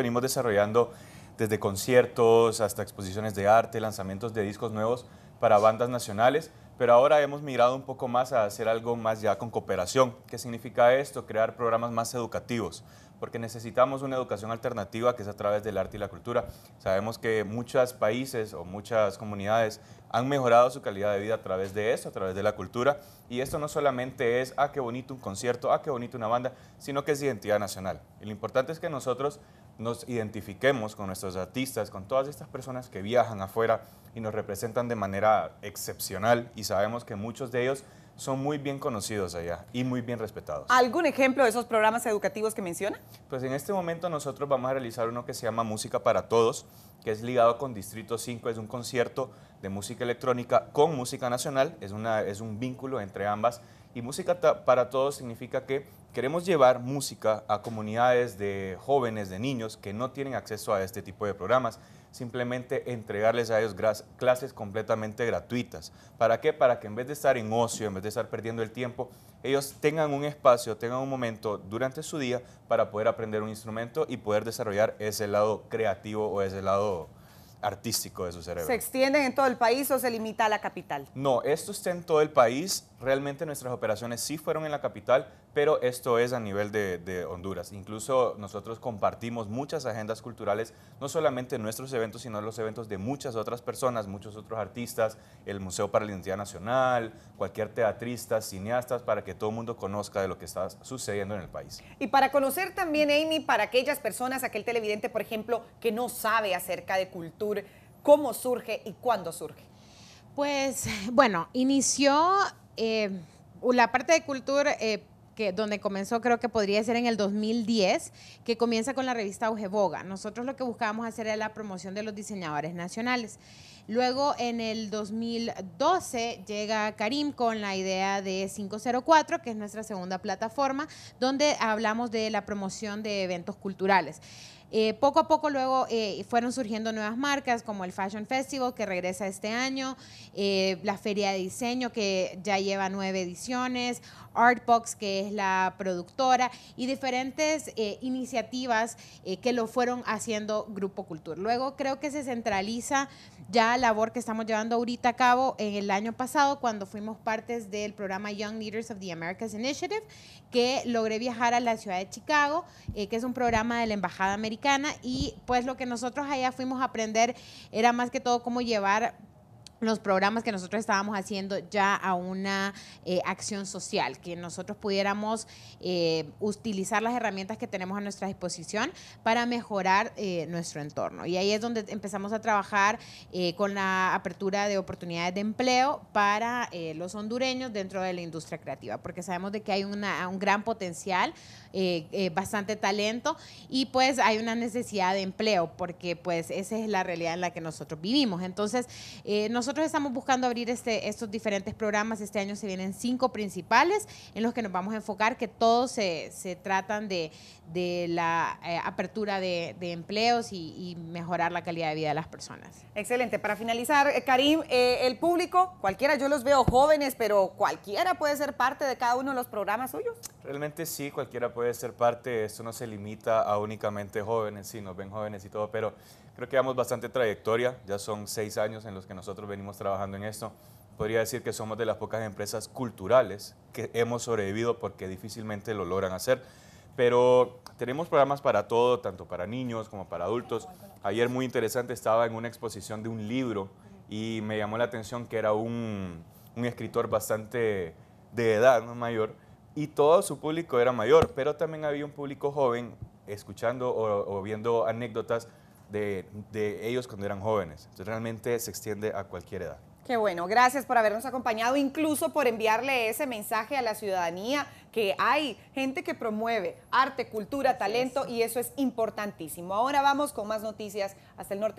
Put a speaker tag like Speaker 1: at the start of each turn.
Speaker 1: venimos desarrollando desde conciertos hasta exposiciones de arte, lanzamientos de discos nuevos para bandas nacionales, pero ahora hemos mirado un poco más a hacer algo más ya con cooperación. ¿Qué significa esto? Crear programas más educativos, porque necesitamos una educación alternativa que es a través del arte y la cultura. Sabemos que muchos países o muchas comunidades han mejorado su calidad de vida a través de eso a través de la cultura, y esto no solamente es, ah, qué bonito un concierto, ah, qué bonito una banda, sino que es identidad nacional. lo importante es que nosotros nos identifiquemos con nuestros artistas, con todas estas personas que viajan afuera y nos representan de manera excepcional y sabemos que muchos de ellos son muy bien conocidos allá y muy bien respetados.
Speaker 2: ¿Algún ejemplo de esos programas educativos que menciona?
Speaker 1: Pues en este momento nosotros vamos a realizar uno que se llama Música para Todos, que es ligado con Distrito 5, es un concierto de música electrónica con música nacional, es, una, es un vínculo entre ambas y música para todos significa que queremos llevar música a comunidades de jóvenes, de niños que no tienen acceso a este tipo de programas. Simplemente entregarles a ellos clases completamente gratuitas. ¿Para qué? Para que en vez de estar en ocio, en vez de estar perdiendo el tiempo, ellos tengan un espacio, tengan un momento durante su día para poder aprender un instrumento y poder desarrollar ese lado creativo o ese lado artístico de su cerebro. ¿Se
Speaker 2: extienden en todo el país o se limita a la capital?
Speaker 1: No, esto está en todo el país realmente nuestras operaciones sí fueron en la capital, pero esto es a nivel de, Honduras. Incluso nosotros compartimos muchas agendas culturales, no solamente nuestros eventos, sino los eventos de muchas otras personas, muchos otros artistas, el Museo para la Identidad Nacional, cualquier teatrista, cineastas, para que todo el mundo conozca de lo que está sucediendo en el país.
Speaker 2: Y para conocer también, Amy, para aquellas personas, aquel televidente, por ejemplo, que no sabe acerca de cultura, ¿cómo surge y cuándo surge?
Speaker 3: Pues bueno, inició eh, la parte de cultura... Eh, que donde comenzó creo que podría ser en el 2010, que comienza con la revista ugeboga Nosotros lo que buscábamos hacer era la promoción de los diseñadores nacionales. Luego en el 2012 llega Karim con la idea de 504, que es nuestra segunda plataforma, donde hablamos de la promoción de eventos culturales. Eh, poco a poco luego eh, fueron surgiendo nuevas marcas como el Fashion Festival que regresa este año, eh, la Feria de Diseño que ya lleva nueve ediciones, Artbox que es la productora y diferentes iniciativas que lo fueron haciendo Grupo Cultura. Luego creo que se centraliza ya la labor que estamos llevando ahorita a cabo en el año pasado cuando fuimos partes del programa Young Leaders of the Americas Initiative que logré viajar a la ciudad de Chicago, que es un programa de la Embajada Americana y pues lo que nosotros allá fuimos a aprender era más que todo cómo llevar los programas que nosotros estábamos haciendo ya a una eh, acción social, que nosotros pudiéramos eh, utilizar las herramientas que tenemos a nuestra disposición para mejorar eh, nuestro entorno. Y ahí es donde empezamos a trabajar con la apertura de oportunidades de empleo para los hondureños dentro de la industria creativa, porque sabemos de que hay un gran potencial, bastante talento y pues hay una necesidad de empleo, porque pues esa es la realidad en la que nosotros vivimos. Entonces, nosotros nosotros estamos buscando abrir este, estos diferentes programas. Este año se vienen cinco principales en los que nos vamos a enfocar, que todos se, tratan de, la eh, apertura de, empleos y, mejorar la calidad de vida de las personas. Excelente. Para finalizar, eh,
Speaker 2: Karim, eh, el público, cualquiera, yo los veo jóvenes, pero cualquiera puede ser parte de cada uno de los programas suyos.
Speaker 1: Realmente sí, cualquiera puede ser parte. Esto no se limita a únicamente jóvenes, sí, nos ven jóvenes y todo, pero Creo que damos bastante trayectoria, ya son seis años en los que nosotros venimos trabajando en esto. Podría decir que somos de las pocas empresas culturales que hemos sobrevivido porque difícilmente lo logran hacer. Pero tenemos programas para todo, tanto para niños como para adultos. Ayer muy interesante estaba en una exposición de un libro y me llamó la atención que era un, un escritor bastante de edad, no mayor, y todo su público era mayor, pero también había un público joven escuchando o viendo anécdotas de, ellos cuando eran jóvenes. realmente se extiende a cualquier edad.
Speaker 2: Qué bueno, gracias por habernos acompañado, incluso por enviarle ese mensaje a la ciudadanía que hay gente que promueve arte, cultura, talento y eso es importantísimo. Ahora vamos con más noticias hasta el norte.